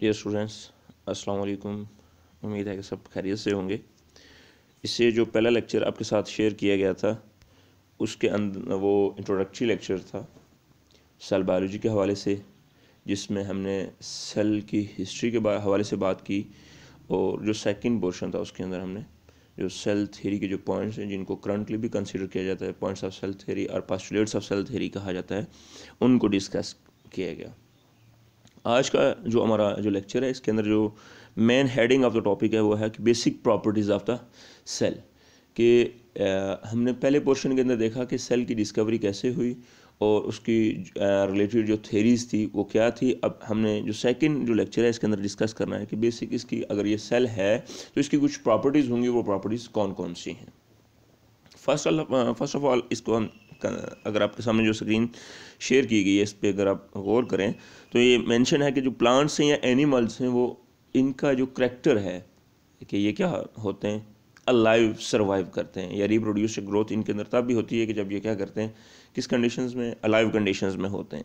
dear students अस्सलाम वालेकुम उम्मीद है कि सब खैरियत से होंगे इससे जो पहला लेक्चर आपके साथ शेयर किया गया था उसके अंदर वो इंट्रोडक्टरी लेक्चर था सेल बायोलॉजी के हवाले से जिसमें हमने सेल की हिस्ट्री के हवाले से बात की और जो सेकंड पोर्शन था उसके अंदर हमने जो सेल थेरी के जो पॉइंट्स हैं जिनको करंटली भी कंसिडर किया जाता है पॉइंट्स ऑफ सेल थेरी और पास्टुलेट्स ऑफ सेल थेरी कहा जाता है उनको डिस्कस किया गया आज का जो हमारा जो लेक्चर है इसके अंदर जो main heading of the topic है वो है कि basic properties of the cell कि हमने पहले पोर्शन के अंदर देखा कि सेल की डिस्कवरी कैसे हुई और उसकी रिलेटेड जो थेरीज थी वो क्या थी अब हमने जो सेकंड जो लेक्चर है इसके अंदर डिस्कस करना है कि बेसिक इसकी अगर ये सेल है तो इसकी कुछ प्रॉपर्टीज़ होंगी वो प्रॉपर्टीज़ कौन कौन सी हैं first all first of all इसको हम अगर आपके सामने जो स्क्रीन शेयर की गई है इस पर अगर आप गौर करें तो ये मेंशन है कि जो प्लांट्स हैं या एनिमल्स हैं वो इनका जो करेक्टर है कि ये क्या होते हैं अलाइव सर्वाइव करते हैं या रिप्रोड्यूस ग्रोथ इनके अंदर तब भी होती है कि जब ये क्या करते हैं किस कंडीशन में अलाइव कंडीशन में होते हैं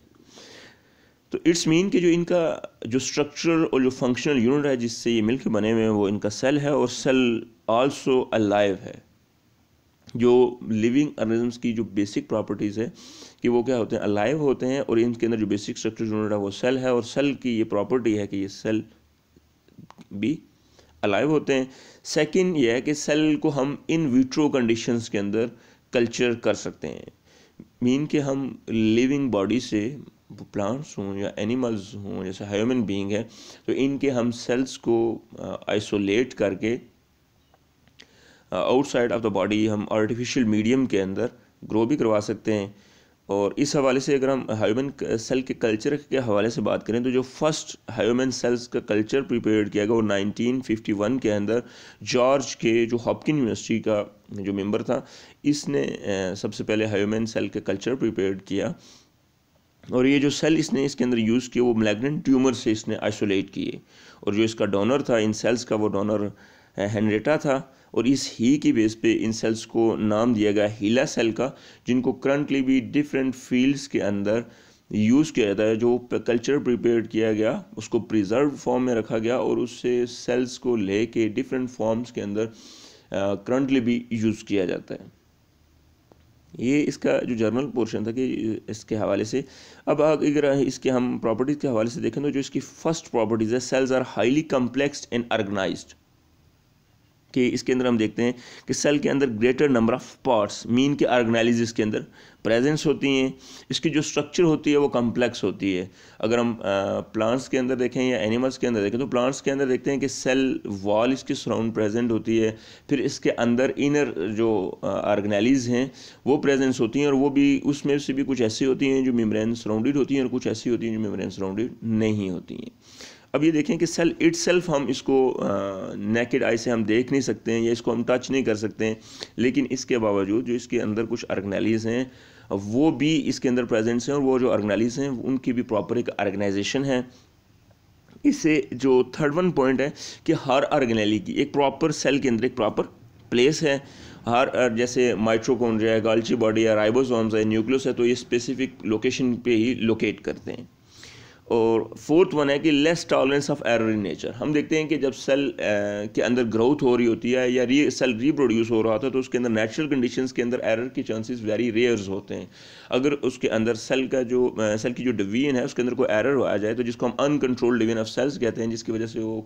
तो इट्स मीन कि जो इनका जो स्ट्रक्चर और जो फंक्शनल यूनिट है जिससे ये मिल्क बने हुए हैं वो इनका सेल है और सेल आल्सो अलाइव है जो लिविंग ऑर्गेनिजम्स की जो बेसिक प्रॉपर्टीज़ है कि वो क्या होते हैं अलाइव होते हैं और इनके अंदर जो बेसिक स्ट्रक्चर यूनिट है वो सेल है और सेल की ये प्रॉपर्टी है कि ये सेल भी अलाइव होते हैं सेकंड ये है कि सेल को हम इन विट्रो कंडीशंस के अंदर कल्चर कर सकते हैं मीन कि हम लिविंग बॉडी से प्लांट्स हों या एनिमल्स हों जैसे ह्यूमन बींग है तो इनके हम सेल्स को आइसोलेट uh, करके आउटसाइड ऑफ द बॉडी हम आर्टिफिशियल मीडियम के अंदर ग्रो भी करवा सकते हैं और इस हवाले से अगर हम ह्यूमन सेल के कल्चर के हवाले से बात करें तो जो फर्स्ट ह्यूमन सेल्स का कल्चर प्रिपेयर किया गया वो 1951 के अंदर जॉर्ज के जो हॉपकिन यूनिवर्सिटी का जो मेंबर था इसने सबसे पहले ह्यूमन सेल का कल्चर प्रिपेयर किया और ये जो सेल इसने इसके अंदर यूज़ किया वो मैगनेंट ट्यूमर से इसने आइसोलेट किए और जो इसका डोनर था इन सेल्स का वो डोनर हेनरेटा था और इस ही की बेस पे इन सेल्स को नाम दिया गया हीला सेल का जिनको करंटली भी डिफरेंट फील्ड्स के अंदर यूज़ किया जाता है जो कल्चर प्रिपेयर किया गया उसको प्रिजर्व फॉर्म में रखा गया और उससे सेल्स को ले कर डिफरेंट फॉर्म्स के अंदर करंटली भी यूज़ किया जाता है ये इसका जो जर्नल पोर्शन था कि इसके हवाले से अब अगर इसके हम प्रॉपर्टीज़ के हवाले से देखें तो जो इसकी फर्स्ट प्रॉपर्टीज़ है cells are highly complex and organized कि इसके अंदर हम देखते हैं कि सेल के अंदर greater number of parts mean के ऑर्गेनाइज इसके अंदर प्रेजेंस होती हैं इसकी जो स्ट्रक्चर होती है वो कम्प्लेक्स होती है अगर हम प्लांट्स के अंदर देखें या एनिमल्स के अंदर देखें तो प्लांट्स के अंदर देखते हैं कि सेल वॉल इसकी सराउंड प्रेजेंट होती है फिर इसके अंदर इनर जो ऑर्गेनाइज हैं वो प्रेजेंस होती हैं और वो भी उसमें से भी कुछ ऐसी होती हैं जो मेम्ब्रेन सराउंडेड होती हैं और कुछ ऐसी होती हैं जो मेम्ब्रेन सराउंडेड नहीं होती हैं अब ये देखें कि सेल इट हम इसको नेकेड आई से हम देख नहीं सकते हैं या इसको हम टच नहीं कर सकते हैं लेकिन इसके बावजूद जो इसके अंदर कुछ अर्गनैलीज हैं वो भी इसके अंदर प्रेजेंट्स हैं और वो जो अर्गनैलीज हैं उनकी भी प्रॉपर एक ऑर्गेनाइजेशन है इससे जो थर्ड वन पॉइंट है कि हर अर्गनैली की एक प्रॉपर सेल के अंदर एक प्रॉपर प्लेस है हर जैसे माइट्रोकोन्ड्रिया है गाल्ची बॉडी या राइबोसोम्स है न्यूक्लियस है तो ये स्पेसिफिक लोकेशन पे ही लोकेट करते हैं और फोर्थ वन है कि less tolerance of error in nature हम देखते हैं कि जब सेल के अंदर ग्रोथ हो रही होती है या री सेल रीप्रोड्यूस हो रहा होता है तो उसके अंदर नेचुरल कंडीशन के अंदर एरर के चांसेस वेरी रेयर्स होते हैं अगर उसके अंदर सेल का जो सेल की जो डिवीजन है उसके अंदर कोई एरर हो आ जाए तो जिसको हम अनकंट्रोल्ड डिवीजन ऑफ सेल्स कहते हैं जिसकी वजह से वो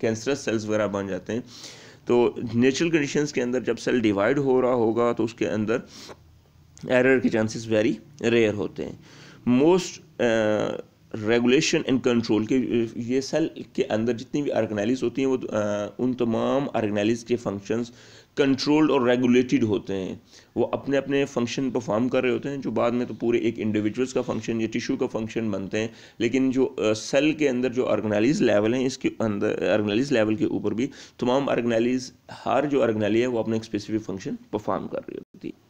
कैंसरस सेल्स वगैरह बन जाते हैं तो नेचुरल कंडीशंस के अंदर जब सेल डिवाइड हो रहा होगा तो उसके अंदर एरर के चांसेस वेरी रेयर होते हैं मोस्ट रेगुलेशन एंड कंट्रोल के ये सेल के अंदर जितनी भी ऑर्गेनाइज होती हैं वो आ, उन तमाम ऑर्गेनाइज के फंक्शंस कंट्रोल्ड और रेगुलेटेड होते हैं वो अपने अपने फंक्शन परफॉर्म कर रहे होते हैं जो बाद में तो पूरे एक इंडिविजुअल्स का फंक्शन या टिश्यू का फंक्शन बनते हैं लेकिन जो सेल के अंदर जो ऑर्गेनाइज लेवल हैं इसके अंदर ऑर्गेनाइज लेवल के ऊपर भी तमाम ऑर्गेनाइज हर जो ऑर्गेनाली है वो अपने एक स्पेसिफिक फंक्शन परफॉर्म कर रही होती है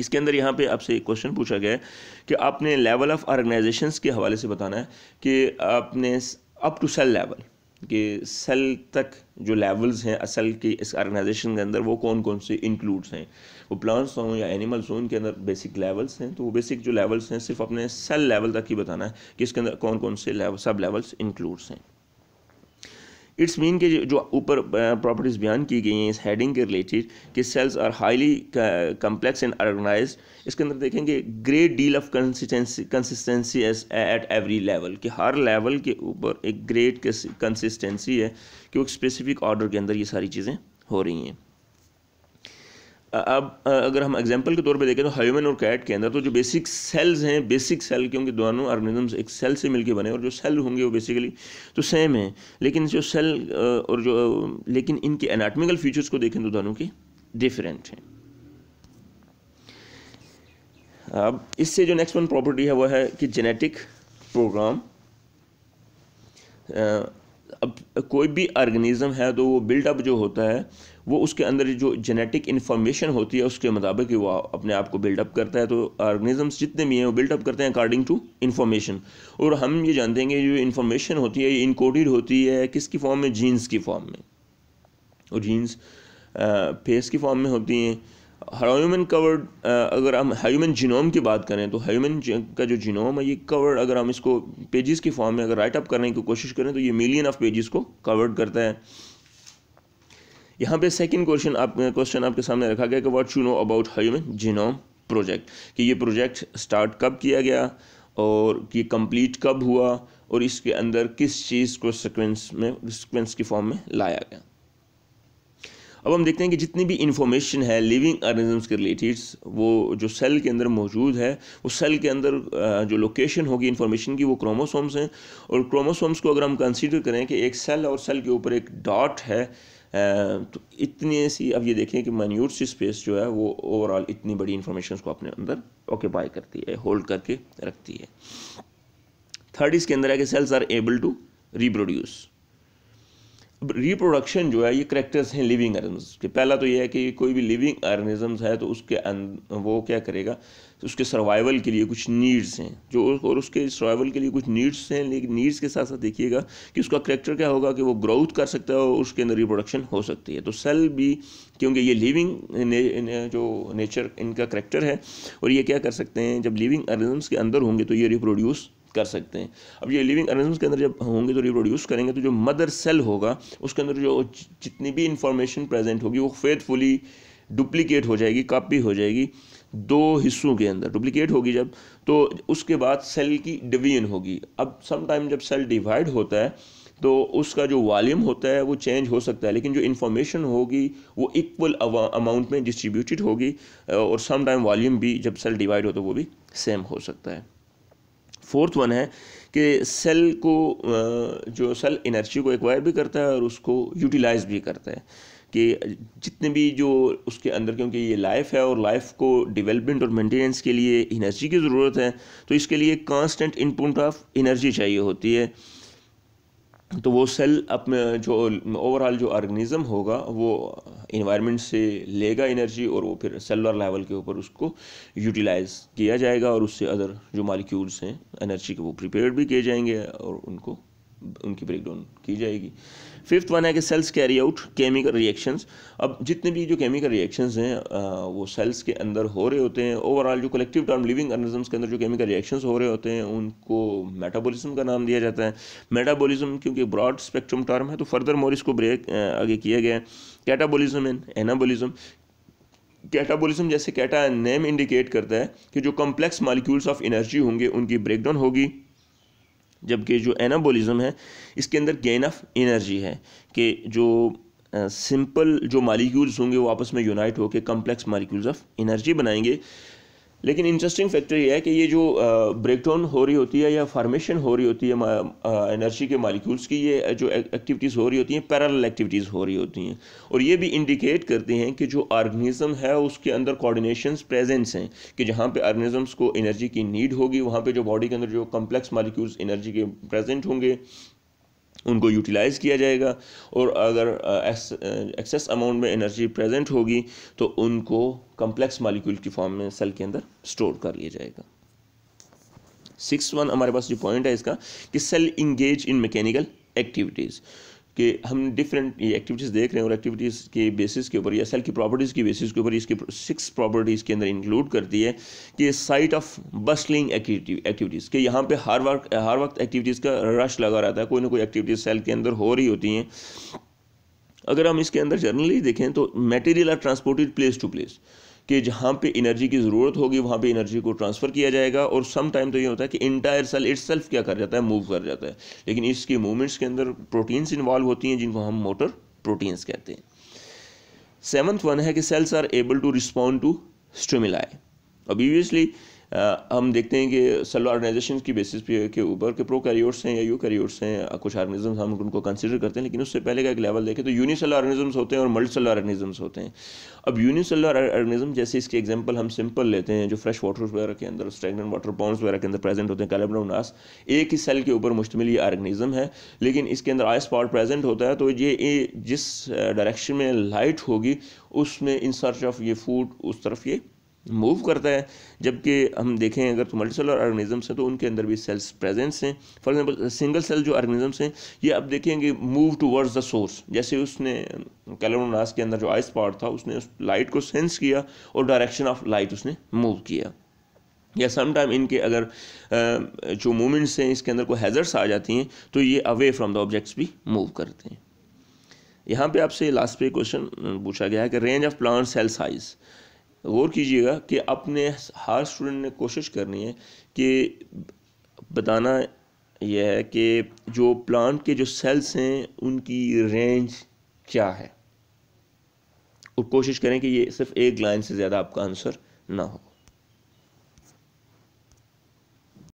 इसके अंदर यहाँ पे आपसे एक क्वेश्चन पूछा गया है कि आपने लेवल ऑफ़ ऑर्गेनाइजेशन के हवाले से बताना है कि आपने अप टू सेल लेवल कि सेल तक जो लेवल्स हैं असल की इस ऑर्गेनाइजेशन के अंदर वो कौन कौन से इंक्लूड्स हैं वो प्लांट्स हों या एनिमल्स हों के अंदर बेसिक लेवल्स हैं तो वो बेसिक जो लेवल्स हैं सिर्फ अपने सेल लेवल तक ही बताना है कि इसके अंदर कौन कौन से लेवल सब लेवल्स इंक्लूड्स हैं इट्स मीन के जो ऊपर प्रॉपर्टीज़ बयान की गई हैं इस हेडिंग के रिलेटेड कि cells are highly complex and organize इसके अंदर देखेंगे great deal of consistency consistency at every level कि हर लेवल के ऊपर एक ग्रेट कंसिस्टेंसी है कि वो स्पेसिफिक ऑर्डर के अंदर ये सारी चीज़ें हो रही हैं अब अगर हम एग्जांपल के तौर पे देखें तो ह्यूमन और कैट के अंदर तो जो बेसिक सेल्स हैं बेसिक सेल क्योंकि दोनों ऑर्गेनिजम्स एक सेल से मिलकर बने और जो सेल होंगे वो बेसिकली तो सेम हैं लेकिन जो सेल और जो लेकिन इनके एनाटमिकल फीचर्स को देखें तो दोनों के डिफरेंट हैं अब इससे जो नेक्स्ट वन प्रॉपर्टी है वह है कि जेनेटिक प्रोग्राम अब कोई भी ऑर्गेनिज्म है तो वो बिल्डअप जो होता है वो उसके अंदर जो जेनेटिक इन्फॉर्मेशन होती है उसके मुताबिक वो अपने आप को बिल्डअप करता है तो ऑर्गेनिजम्स जितने भी हैं वो बिल्डअप करते हैं अकॉर्डिंग टू इन्फॉर्मेशन और हम ये जानते हैं कि जो इन्फॉर्मेशन होती है ये इनकोडिड होती है किसकी फॉर्म में जीन्स की फॉर्म में और जीन्स फेस की फॉर्म में होती हैं ह्यूमन कवर्ड अगर हम ह्यूमन जिनोम की बात करें तो ह्यूमन का जो जिनोम है ये कवर्ड अगर हम इसको पेजेस की फॉर्म में अगर राइट अप करने की कोशिश करें तो ये मिलियन ऑफ पेजेस को कवर्ड करता है यहाँ पे सेकंड क्वेश्चन आप क्वेश्चन आपके सामने रखा गया कि what you know about human genome project कि ये प्रोजेक्ट स्टार्ट कब किया गया और ये कंप्लीट कब हुआ और इसके अंदर किस चीज़ को सिक्वेंस में सिक्वेंस की फॉर्म में लाया गया अब हम देखते हैं कि जितनी भी इंफॉर्मेशन है लिविंग ऑर्गेनिजम्स के रिलेटेड वो जो सेल के अंदर मौजूद है वो सेल के अंदर जो लोकेशन होगी इंफॉर्मेशन की वो क्रोमोसोम्स हैं और क्रोमोसोम्स को अगर हम कंसीडर करें कि एक सेल और सेल के ऊपर एक डॉट है तो इतनी सी अब ये देखें कि मनूर सी स्पेस जो है वो ओवरऑल इतनी बड़ी इन्फॉर्मेशन को अपने अंदर ऑक्यूपाई करती है होल्ड करके रखती है थर्ड इसके अंदर है कि cells are able to reproduce अब रिप्रोडक्शन जो है ये करेक्टर्स हैं लिविंग ऑर्गनिज्म के पहला तो ये है कि कोई भी लिविंग ऑर्गनिजम्स है तो उसके अं-, वो क्या करेगा तो उसके सर्वाइवल के लिए कुछ नीड्स हैं जो और उसके सर्वाइवल के लिए कुछ नीड्स हैं लेकिन नीड्स के साथ साथ देखिएगा कि उसका करेक्टर क्या होगा कि वो ग्रोथ कर सकता है और उसके अंदर रिप्रोडक्शन हो सकती है तो सेल भी क्योंकि ये लिविंग ने, ने, जो नेचर इनका करेक्टर है और ये क्या कर सकते हैं जब लिविंग ऑर्गेनिजम्स के अंदर होंगे तो ये रिप्रोड्यूस कर सकते हैं अब ये लिविंग ऑर्गेनिजम्स के अंदर जब होंगे तो रिप्रोड्यूस करेंगे तो जो मदर सेल होगा उसके अंदर जो जितनी भी इंफॉर्मेशन प्रेजेंट होगी वो फेथफुली डुप्लीकेट हो जाएगी कॉपी हो जाएगी दो हिस्सों के अंदर डुप्लीकेट होगी जब तो उसके बाद सेल की डिवीजन होगी अब समटाइम जब सेल डिवाइड होता है तो उसका जो वॉल्यूम होता है वो चेंज हो सकता है लेकिन जो इन्फॉर्मेशन होगी वो इक्वल अमाउंट में डिस्ट्रीब्यूटेड होगी और सम टाइम वॉल्यूम भी जब सेल डिवाइड हो तो वो भी सेम हो सकता है फोर्थ वन है कि सेल को जो सेल एनर्जी को एक्वायर भी करता है और उसको यूटिलाइज भी करता है कि जितने भी जो उसके अंदर क्योंकि ये लाइफ है और लाइफ को डेवलपमेंट और मेंटेनेंस के लिए एनर्जी की ज़रूरत है तो इसके लिए कांस्टेंट इनपुट ऑफ एनर्जी चाहिए होती है तो वो सेल अपने जो ओवरऑल जो ऑर्गेनिज़म होगा वो इन्वायरमेंट से लेगा एनर्जी और वो फिर सेलुलर लेवल के ऊपर उसको यूटिलाइज़ किया जाएगा और उससे अदर जो मालिक्यूल्स हैं एनर्जी के वो प्रिपेयर भी किए जाएंगे और उनको उनकी ब्रेकडाउन की जाएगी फिफ्थ वन है कि cells carry out chemical reactions अब जितने भी जो केमिकल रिएक्शंस हैं वो सेल्स के अंदर हो रहे होते हैं ओवरऑल जो कलेक्टिव टर्म लिविंग ऑर्गेनिजम्स के अंदर जो केमिकल रिएक्शंस हो रहे होते हैं उनको मेटाबॉलिज्म का नाम दिया जाता है मेटाबॉलिज्म क्योंकि ब्रॉड स्पेक्ट्रम टर्म है तो फर्दर मोर इसको ब्रेक आगे किया गया है कैटाबोलिज्म एंड एनाबोलिज्म कैटाबोलिज्म जैसे कैटा नेम इंडिकेट करता है कि जो कॉम्प्लेक्स मालिक्यूल्स ऑफ एनर्जी होंगे उनकी ब्रेकडाउन होगी जबकि जो एनाबोलिज़म है इसके अंदर गेन ऑफ एनर्जी है कि जो सिंपल जो मालिक्यूल्स होंगे वो आपस में यूनाइट होकर कम्प्लेक्स मालिक्यूल्स ऑफ एनर्जी बनाएंगे लेकिन इंटरेस्टिंग फैक्टर ये है कि ये जो ब्रेकडाउन हो रही होती है या फॉर्मेशन हो रही होती है एनर्जी के मालिक्यूल्स की ये जो एक्टिविटीज़ हो रही होती हैं पैरल एक्टिविटीज़ हो रही होती हैं और ये भी इंडिकेट करते हैं कि जो ऑर्गेनिज्म है उसके अंदर कोऑर्डिनेशन प्रेजेंस हैं कि जहाँ पे ऑर्गेनिज़म्स को एनर्जी की नीड होगी वहाँ पर जो बॉडी के अंदर जो कम्प्लेक्स मालिक्यूल्स एनर्जी के प्रेजेंट होंगे उनको यूटिलाइज़ किया जाएगा और अगर एक्सेस अमाउंट में एनर्जी प्रेजेंट होगी तो उनको कम्प्लेक्स मालिक्यूल की फॉर्म में सेल के अंदर स्टोर कर लिया जाएगा सिक्स वन हमारे पास जो पॉइंट है इसका कि cell engage in mechanical activities कि हम डिफरेंट ये एक्टिविटीज़ देख रहे हैं और एक्टिविटीज़ के बेसिस के ऊपर या सेल की प्रॉपर्टीज़ के बेसिस के ऊपर इसके सिक्स प्रॉपर्टीज़ के अंदर इंक्लूड करती है कि साइट ऑफ बस्लिंग एक्टिविटीज़ के यहाँ पे हर वक्त हर वक्त एक्टिविटीज़ का रश लगा रहता है कोई ना कोई एक्टिविटीज़ सेल के अंदर हो रही होती हैं अगर हम इसके अंदर जर्नली देखें तो material are transported place to place कि जहाँ पे एनर्जी की ज़रूरत होगी वहाँ पे एनर्जी को ट्रांसफ़र किया जाएगा और सम टाइम तो ये होता है कि इंटायर सेल इट्सल्फ क्या कर जाता है मूव कर जाता है लेकिन इसकी मूवमेंट्स के अंदर प्रोटीन्स इन्वॉल्व होती हैं जिनको हम मोटर प्रोटीन्स कहते हैं सेवन्थ वन है कि cells are able to respond to stimuli obviously हम देखते हैं कि सेल ऑर्गेनाइजेशन की बेसिस पे के ऊपर के प्रो कैरियोर्स हैं या यू कैरियोर्स हैं कुछ ऑर्गेनिजम्स हम उनको कंसिडर करते हैं लेकिन उससे पहले का एक लेवल देखें तो यूनिसेल ऑर्गेनिजम्स होते हैं और मल्टीसेल ऑर्गेनिजम्स होते हैं अब यूनिसेल ऑर्गेनिज्म जैसे इसके एग्जाम्पल हम सिंपल लेते हैं जो फ्रेश वाटर वगैरह के अंदर स्टैगनेंट वाटर पॉन्स वगैरह के अंदर प्रेजेंट होते हैं कैलेब्रोनास एक ही सेल के ऊपर मुश्तमिल ये ऑर्गेनिज्म है लेकिन इसके अंदर आइस स्पॉट प्रेजेंट होता है तो ये जिस डायरेक्शन में लाइट होगी उसमें इन सर्च ऑफ ये फूड उस तरफ ये मूव करता है जबकि हम देखें अगर तो मल्टीसेलर ऑर्गेनिजम्स हैं तो उनके अंदर भी सेल्स प्रेजेंस हैं फॉर एग्जांपल सिंगल सेल जो ऑर्गेनिजम्स हैं ये अब देखेंगे मूव टूवर्ड्स द सोर्स जैसे उसने कैलोनास के अंदर जो आइस पार्ट था उसने उस लाइट को सेंस किया और डायरेक्शन ऑफ लाइट उसने मूव किया या समटाइम इनके अगर जो मूवमेंट्स हैं इसके अंदर कोई हैज़र्स आ जाती हैं तो ये अवे फ्रॉम द ऑब्जेक्ट्स भी मूव करते हैं यहाँ पे आपसे लास्ट पे क्वेश्चन पूछा गया है कि range of plant cell size गौर कीजिएगा कि अपने हर स्टूडेंट ने कोशिश करनी है कि बताना यह है कि जो प्लांट के जो सेल्स हैं उनकी रेंज क्या है और कोशिश करें कि ये सिर्फ एक लाइन से ज़्यादा आपका आंसर ना हो